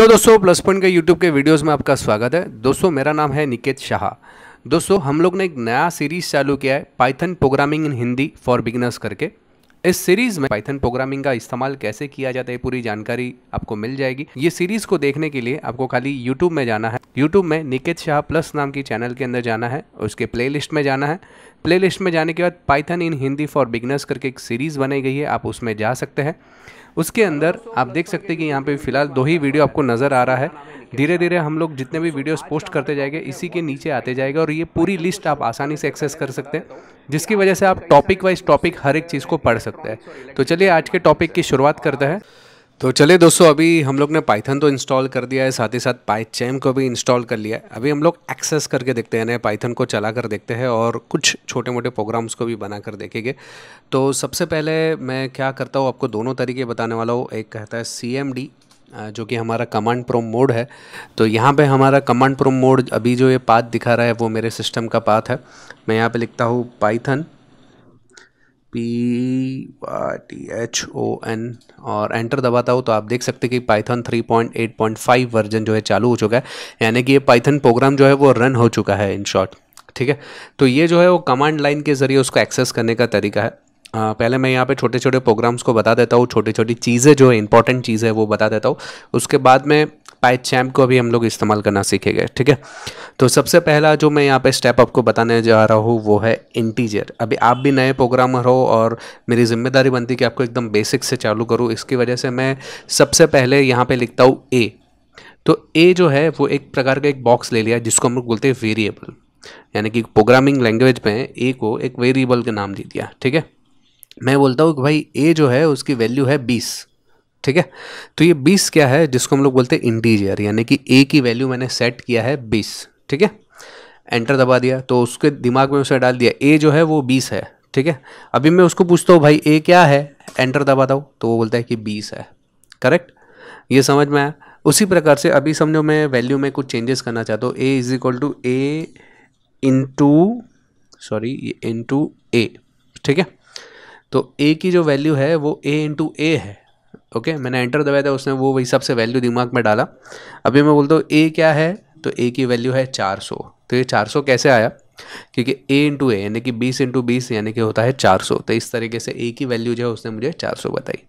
तो दोस्तों plus point के यूट्यूब के वीडियोस में आपका स्वागत है दोस्तों मेरा नाम है निकेत शाह दोस्तों हम लोग ने एक नया सीरीज़ चालू किया है Python programming in Hindi for beginners करके इस सीरीज़ में पाइथन प्रोग्रामिंग का इस्तेमाल कैसे किया जाता है पूरी जानकारी आपको मिल जाएगी ये सीरीज़ को देखने के लिए आपको खाली यूट्यूब में जाना है यूट्यूब में निकेत शाह प्लस नाम की चैनल के अंदर जाना है उसके प्ले में जाना है प्लेलिस्ट में जाने के बाद Python in Hindi for beginners करके एक सीरीज़ बनाई गई है आप उसमें जा सकते हैं उसके अंदर आप देख सकते हैं कि यहाँ पे फिलहाल दो ही वीडियो आपको नज़र आ रहा है धीरे धीरे हम लोग जितने भी वीडियोस पोस्ट करते जाएंगे इसी के नीचे आते जाएगा और ये पूरी लिस्ट आप आसानी से एक्सेस कर सकते हैं जिसकी वजह से आप टॉपिक वाइज टॉपिक हर एक चीज़ को पढ़ सकते हैं तो चलिए आज के टॉपिक की शुरुआत करते हैं तो चलिए दोस्तों अभी हम लोग ने पाइथन तो इंस्टॉल कर दिया है साथ ही साथ पाइचैम को भी इंस्टॉल कर लिया है अभी हम लोग एक्सेस करके देखते हैं पाइथन को चला कर देखते हैं और कुछ छोटे मोटे प्रोग्राम्स को भी बना कर देखेंगे तो सबसे पहले मैं क्या करता हूँ आपको दोनों तरीके बताने वाला हूँ एक कहता है सी एम डी जो कि हमारा कमांड प्रोम मोड है तो यहाँ पर हमारा कमांड प्रोम मोड अभी जो ये पाथ दिखा रहा है वो मेरे सिस्टम का पाथ है मैं यहाँ पर लिखता हूँ Python P T H O N और एंटर दबाता हूँ तो आप देख सकते हैं कि पाइथन 3.8.5 वर्जन जो है चालू हो चुका है यानी कि ये पाइथन प्रोग्राम जो है वो रन हो चुका है इन शॉर्ट ठीक है तो ये जो है वो कमांड लाइन के ज़रिए उसको एक्सेस करने का तरीका है आ, पहले मैं यहाँ पे छोटे छोटे प्रोग्राम्स को बता देता हूँ छोटी छोटी चीज़ें जो है इंपॉर्टेंट चीज़ है वो बता देता हूँ उसके बाद में पाई चैम्प को भी हम लोग इस्तेमाल करना सीखेंगे ठीक है तो सबसे पहला जो मैं यहाँ पे स्टेप आपको बताने जा रहा हूँ वो है इंटीजर अभी आप भी नए प्रोग्रामर हो और मेरी जिम्मेदारी बनती कि आपको एकदम बेसिक से चालू करूँ इसकी वजह से मैं सबसे पहले यहाँ पर लिखता हूँ ए तो ए जो है वो एक प्रकार का एक बॉक्स ले लिया जिसको हम लोग बोलते हैं वेरिएबल यानी कि प्रोग्रामिंग लैंग्वेज में ए को एक वेरिएबल का नाम दे दिया ठीक है मैं बोलता हूँ कि भाई ए जो है उसकी वैल्यू है बीस ठीक है तो ये बीस क्या है जिसको हम लोग बोलते हैं इंटीजियर यानी कि ए की वैल्यू मैंने सेट किया है बीस ठीक है एंटर दबा दिया तो उसके दिमाग में उसे डाल दिया ए जो है वो बीस है ठीक है अभी मैं उसको पूछता हूँ भाई ए क्या है एंटर दबा दो तो वो बोलता है कि बीस है करेक्ट ये समझ में आया उसी प्रकार से अभी समझो मैं वैल्यू में कुछ चेंजेस करना चाहता हूँ A is equal to A into sorry ये इंटू ए ठीक है तो ए की जो वैल्यू है वो ए इंटू ए है ओके मैंने एंटर दबाया था उसने वो वही सबसे वैल्यू दिमाग में डाला अभी मैं बोलता हूँ ए क्या है तो ए की वैल्यू है 400 तो ये 400 कैसे आया क्योंकि ए इंटू ए यानी कि बीस इंटू बीस यानी कि होता है 400 तो इस तरीके से ए की वैल्यू जो है उसने मुझे 400 बताई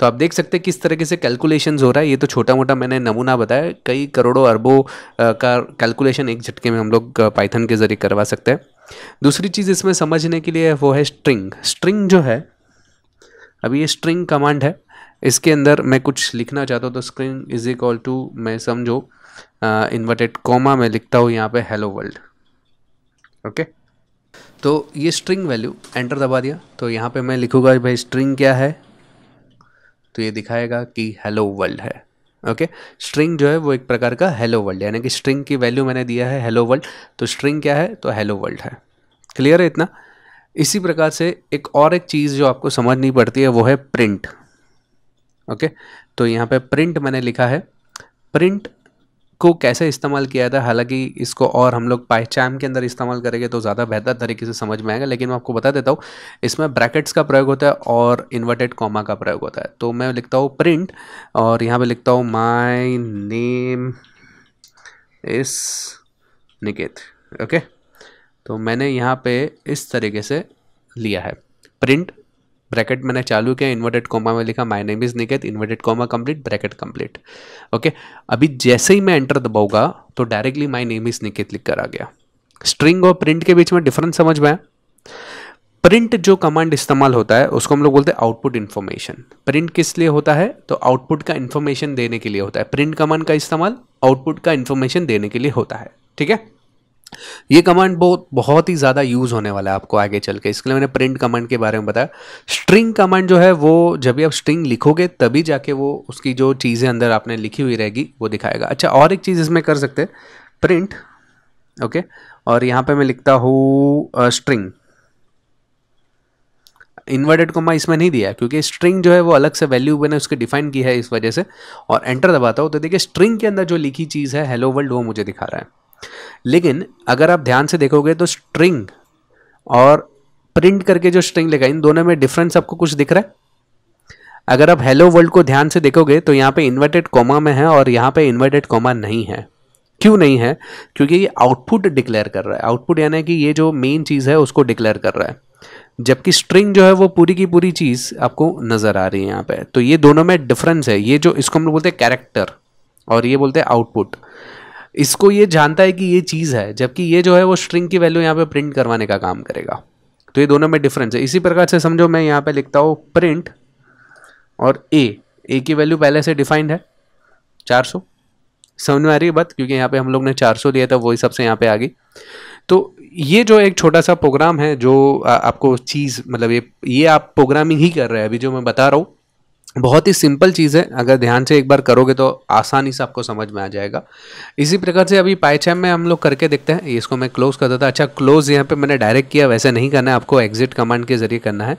तो आप देख सकते हैं किस तरीके से कैलकुलेशन हो रहा है ये तो छोटा मोटा मैंने नमूना बताया कई करोड़ों अरबों का कैलकुलेशन एक झटके में हम लोग पाइथन के ज़रिए करवा सकते हैं दूसरी चीज़ इसमें समझने के लिए वो है स्ट्रिंग स्ट्रिंग जो है अभी ये स्ट्रिंग कमांड है इसके अंदर मैं कुछ लिखना चाहता हूँ तो स्क्रिंग इज इक्वल टू मैं समझो इन्वर्टेड कॉमा में लिखता हूँ यहाँ पे हेलो वर्ल्ड ओके तो ये स्ट्रिंग वैल्यू एंटर दबा दिया तो यहाँ पे मैं लिखूंगा भाई स्ट्रिंग क्या है तो ये दिखाएगा कि हेलो वर्ल्ड है ओके okay? स्ट्रिंग जो है वो एक प्रकार का हेलो वर्ल्ड यानी कि स्ट्रिंग की वैल्यू मैंने दिया है हेलो वर्ल्ड तो स्ट्रिंग क्या है तो हेलो वर्ल्ड है क्लियर है इतना इसी प्रकार से एक और एक चीज़ जो आपको समझनी पड़ती है वो है प्रिंट ओके तो यहाँ पे प्रिंट मैंने लिखा है प्रिंट को कैसे इस्तेमाल किया था हालांकि इसको और हम लोग पाईचैम के अंदर इस्तेमाल करेंगे तो ज़्यादा बेहतर तरीके से समझ में आएगा लेकिन मैं आपको बता देता हूँ इसमें ब्रैकेट्स का प्रयोग होता है और इन्वर्टेड कॉमा का प्रयोग होता है तो मैं लिखता हूँ प्रिंट और यहाँ पे लिखता हूँ माय नेम इस निकेत ओके तो मैंने यहाँ पर इस तरीके से लिया है प्रिंट ब्रैकेट मैंने चालू किया इन्वर्टेड कॉमा में लिखा my name is Niket inverted comma complete bracket complete okay अभी जैसे ही मैं एंटर दबाऊंगा तो directly my name is Niket लिख कर आ गया स्ट्रिंग और प्रिंट के बीच में डिफरेंस समझ में प्रिंट जो कमांड इस्तेमाल होता है उसको हम लोग बोलते हैं आउटपुट इन्फॉर्मेशन प्रिंट किस लिए होता है तो आउटपुट का इन्फॉर्मेशन देने के लिए होता है प्रिंट कमांड का इस्तेमाल आउटपुट का इन्फॉर्मेशन देने के लिए होता है ठीक है ये कमांड बहुत बहुत ही ज़्यादा यूज़ होने वाला है आपको आगे चल के इसके लिए मैंने प्रिंट कमांड के बारे में बताया स्ट्रिंग कमांड जो है वो जब भी आप स्ट्रिंग लिखोगे तभी जाके वो उसकी जो चीज़ें अंदर आपने लिखी हुई रहेगी वो दिखाएगा अच्छा और एक चीज़ इसमें कर सकते हैं प्रिंट ओके और यहाँ पर मैं लिखता हूँ स्ट्रिंग इन्वर्टेड कोमा इसमें नहीं दिया क्योंकि स्ट्रिंग जो है वो अलग से वैल्यू मैंने उसके डिफाइन की है इस वजह से और एंटर दबाता हूँ तो देखिए स्ट्रिंग के अंदर जो लिखी चीज़ है हेलो वर्ल्ड वो मुझे दिखा रहा है लेकिन अगर आप ध्यान से देखोगे तो स्ट्रिंग और प्रिंट करके जो स्ट्रिंग लिखा इन दोनों में डिफरेंस आपको कुछ दिख रहा है अगर आप हेलो वर्ल्ड को ध्यान से देखोगे तो यहाँ पे इन्वर्टेड कॉमा में है और यहाँ पे इन्वर्टेड कॉमा नहीं है क्यों नहीं है क्योंकि ये आउटपुट डिक्लेयर कर रहा है आउटपुट यानी कि ये जो मेन चीज़ है उसको डिक्लेयर कर रहा है जबकि स्ट्रिंग जो है वो पूरी की पूरी चीज़ आपको नज़र आ रही है यहाँ पे तो ये दोनों में डिफरेंस है ये जो इसको हम लोग बोलते हैं कैरेक्टर और ये बोलते हैं आउटपुट इसको ये जानता है कि ये चीज़ है जबकि ये जो है वो स्ट्रिंग की वैल्यू यहाँ पे प्रिंट करवाने का काम करेगा तो ये दोनों में डिफरेंस है इसी प्रकार से समझो मैं यहाँ पे लिखता हूँ प्रिंट और ए ए की वैल्यू पहले से डिफाइंड है 400 समझ में आ रही है बात क्योंकि यहाँ पे हम लोग ने 400 लिया था वही सबसे यहाँ पे आ गई तो ये जो एक छोटा सा प्रोग्राम है जो आ, आपको चीज़ मतलब ये ये आप प्रोग्रामिंग ही कर रहे हैं अभी जो मैं बता रहा हूँ बहुत ही सिंपल चीज़ है अगर ध्यान से एक बार करोगे तो आसानी से आपको समझ में आ जाएगा इसी प्रकार से अभी पाइचैम में हम लोग करके देखते हैं इसको मैं क्लोज कर देता अच्छा क्लोज यहाँ पे मैंने डायरेक्ट किया वैसे नहीं करना है आपको एग्जिट कमांड के ज़रिए करना है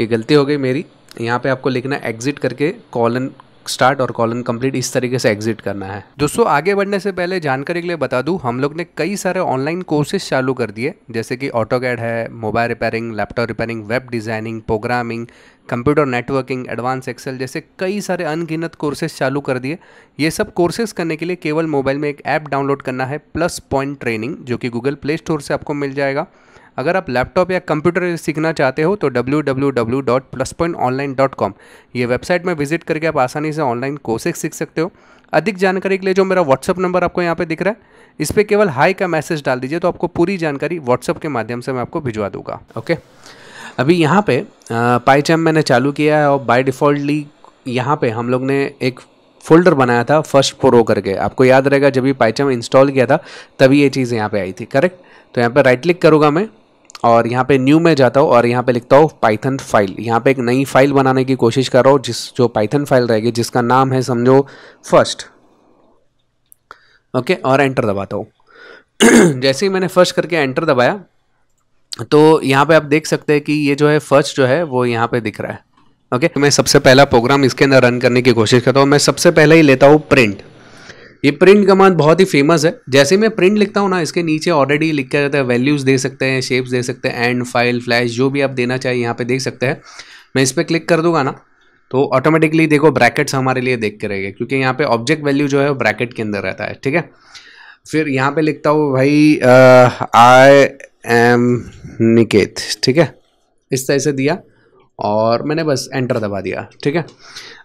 ये गलती हो गई मेरी यहाँ पे आपको लिखना है एग्जिट करके कॉलन स्टार्ट और कॉलन कंप्लीट इस तरीके से एग्जिट करना है दोस्तों आगे बढ़ने से पहले जानकारी के लिए बता दूं हम लोग ने कई सारे ऑनलाइन कोर्सेज चालू कर दिए जैसे कि ऑटो कैड है mobile repairing laptop repairing web designing programming computer networking advance excel जैसे कई सारे अनगिनत कोर्सेज चालू कर दिए ये सब कोर्सेज करने के लिए केवल मोबाइल में एक ऐप डाउनलोड करना है प्लस पॉइंट ट्रेनिंग जो कि गूगल प्ले स्टोर से आपको मिल जाएगा अगर आप लैपटॉप या कंप्यूटर सीखना चाहते हो तो डब्ल्यू ये वेबसाइट में विजिट करके आप आसानी से ऑनलाइन कोर्सेज सीख सकते हो अधिक जानकारी के लिए जो मेरा व्हाट्सअप नंबर आपको यहाँ पे दिख रहा है इस पर केवल हाई का मैसेज डाल दीजिए तो आपको पूरी जानकारी व्हाट्सअप के माध्यम से मैं आपको भिजवा दूंगा ओके अभी यहाँ पे पाईचैम मैंने चालू किया है और बाय डिफ़ॉल्टली यहाँ पे हम लोग ने एक फोल्डर बनाया था फर्स्ट प्रो करके आपको याद रहेगा जब भी पाईचम इंस्टॉल किया था तभी ये चीज़ यहाँ पर आई थी करेक्ट तो यहाँ पर राइट क्लिक करूँगा मैं और यहाँ पे न्यू में जाता हूँ और यहाँ पे लिखता हूँ पाइथन फाइल यहाँ पे एक नई फाइल बनाने की कोशिश कर रहा हूँ जिस जो पाइथन फाइल रहेगी जिसका नाम है समझो फर्स्ट ओके और एंटर दबाता हूँ जैसे ही मैंने फर्स्ट करके एंटर दबाया तो यहाँ पे आप देख सकते हैं कि ये जो है फर्स्ट जो है वो यहाँ पे दिख रहा है ओके okay? मैं सबसे पहला प्रोग्राम इसके अंदर रन करने की कोशिश करता हूँ मैं सबसे पहले ही लेता हूँ प्रिंट ये प्रिंट कमांड बहुत ही फेमस है जैसे मैं प्रिंट लिखता हूँ ना इसके नीचे ऑलरेडी लिखा जाता है वैल्यूज़ दे सकते हैं शेप्स दे सकते हैं एंड फाइल फ्लैश जो भी आप देना चाहिए यहाँ पे देख सकते हैं मैं इस पर क्लिक कर दूंगा ना तो ऑटोमेटिकली देखो ब्रैकेट्स हमारे लिए देख के रहेगा क्योंकि यहाँ पे ऑब्जेक्ट वैल्यू जो है वो ब्रैकेट के अंदर रहता है ठीक है फिर यहाँ पे लिखता हूँ भाई आई एम निकेत ठीक है इस तरह से दिया और मैंने बस एंटर दबा दिया ठीक है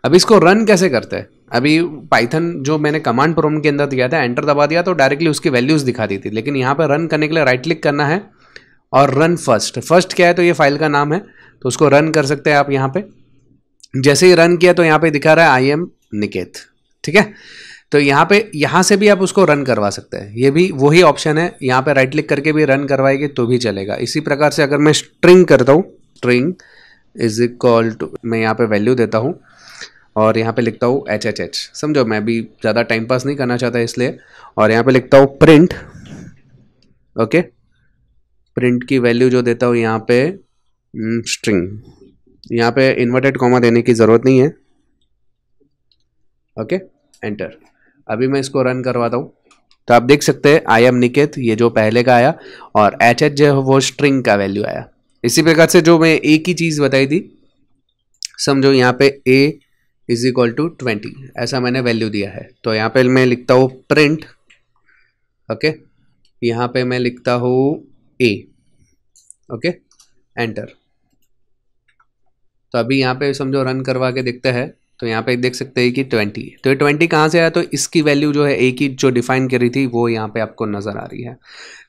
अब इसको रन कैसे करते हैं अभी पाइथन जो मैंने कमांड प्रोम के अंदर दिया था एंटर दबा दिया तो डायरेक्टली उसकी वैल्यूज़ दिखा दी थी लेकिन यहाँ पर रन करने के लिए राइट क्लिक करना है और रन फर्स्ट फर्स्ट क्या है तो ये फाइल का नाम है तो उसको रन कर सकते हैं आप यहाँ पे जैसे ही रन किया तो यहाँ पे दिखा रहा है आई एम निकेत ठीक है तो यहाँ पे यहाँ से भी आप उसको रन करवा सकते हैं ये भी वही ऑप्शन है यहाँ पे राइट क्लिक करके भी रन करवाएंगे तो भी चलेगा इसी प्रकार से अगर मैं स्ट्रिंग करता हूँ स्ट्रिंग इज इक्वल टू मैं यहाँ पे वैल्यू देता हूँ और यहाँ पे लिखता हूँ एच एच एच समझो मैं भी ज़्यादा टाइम पास नहीं करना चाहता इसलिए और यहाँ पे लिखता हूँ प्रिंट ओके प्रिंट की वैल्यू जो देता हूँ यहाँ पे स्ट्रिंग hmm, यहाँ पे इन्वर्टेड कॉमा देने की ज़रूरत नहीं है ओके एंटर अभी मैं इसको रन करवाता हूँ तो आप देख सकते हैं आई एम निकेत ये जो पहले का आया और एच एच जो है वो स्ट्रिंग का वैल्यू आया इसी प्रकार से जो मैं एक ही चीज़ बताई थी समझो यहाँ पे A is equal to twenty ऐसा मैंने वैल्यू दिया है तो यहाँ पे मैं लिखता हूँ प्रिंट ओके यहाँ पे मैं लिखता हूँ ए ओके एंटर तो अभी यहाँ पे समझो रन करवा के देखते हैं तो यहाँ पे देख सकते हैं कि ट्वेंटी तो ये ट्वेंटी कहाँ से आया तो इसकी वैल्यू जो है ए की जो डिफाइन करी थी वो यहाँ पे आपको नज़र आ रही है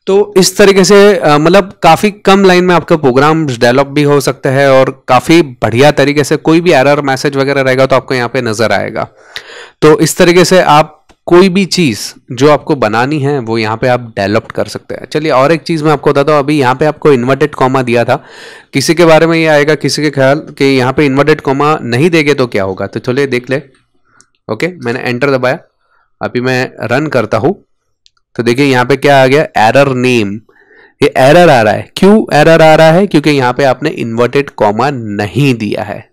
तो इस तरीके से मतलब काफ़ी कम लाइन में आपका प्रोग्राम डेवलप भी हो सकता है और काफ़ी बढ़िया तरीके से कोई भी एरर मैसेज वगैरह रहेगा तो आपको यहाँ पे नज़र आएगा तो इस तरीके से आप कोई भी चीज़ जो आपको बनानी है वो यहाँ पे आप डेवलप कर सकते हैं चलिए और एक चीज़ मैं आपको बताता हूँ अभी यहाँ पे आपको इन्वर्टेड कॉमा दिया था किसी के बारे में ये आएगा किसी के ख्याल कि यहाँ पे इन्वर्टेड कॉमा नहीं देंगे तो क्या होगा तो चलिए देख ले ओके मैंने एंटर दबाया अभी मैं रन करता हूँ तो देखिए यहाँ पे क्या आ गया एरर नेम ये एरर आ रहा है क्यों एरर आ रहा है क्योंकि यहाँ पे आपने इन्वर्टेड कॉमा नहीं दिया है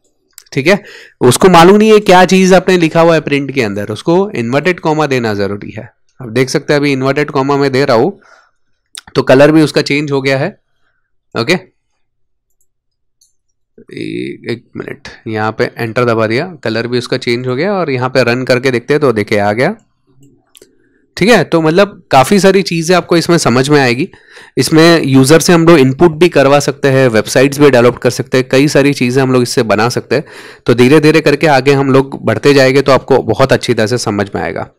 ठीक है उसको मालूम नहीं है क्या चीज आपने लिखा हुआ है प्रिंट के अंदर उसको इन्वर्टेड कॉमा देना जरूरी है आप देख सकते हैं अभी इन्वर्टेड कॉमा में दे रहा हूं तो कलर भी उसका चेंज हो गया है ओके एक मिनट यहाँ पे एंटर दबा दिया कलर भी उसका चेंज हो गया और यहाँ पे रन करके देखते हैं तो देखे आ गया ठीक है तो मतलब काफ़ी सारी चीज़ें आपको इसमें समझ में आएगी इसमें यूज़र से हम लोग इनपुट भी करवा सकते हैं वेबसाइट्स भी डेवलप कर सकते हैं कई सारी चीज़ें हम लोग इससे बना सकते हैं तो धीरे धीरे करके आगे हम लोग बढ़ते जाएंगे तो आपको बहुत अच्छी तरह से समझ में आएगा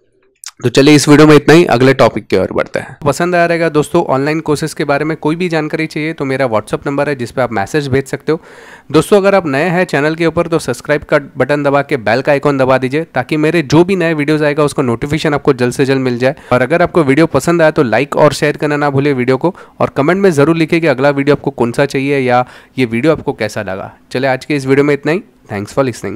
तो चलिए इस वीडियो में इतना ही अगले टॉपिक की ओर बढ़ते हैं पसंद आ रहेगा दोस्तों ऑनलाइन कोर्सेज के बारे में कोई भी जानकारी चाहिए तो मेरा व्हाट्सअप नंबर है जिस पर आप मैसेज भेज सकते हो दोस्तों अगर आप नए हैं चैनल के ऊपर तो सब्सक्राइब का बटन दबा के बेल का आइकॉन दबा दीजिए ताकि मेरे जो भी नए वीडियोज आएगा उसका नोटिफिकेशन आपको जल्द से जल्द मिल जाए और अगर आपको वीडियो पसंद आया तो लाइक और शेयर करना ना भूलिए वीडियो को और कमेंट में ज़रूर लिखे कि अगला वीडियो आपको कौन सा चाहिए या ये वीडियो आपको कैसा लगा चले आज के इस वीडियो में इतना ही थैंक्स फॉर लिसनिंग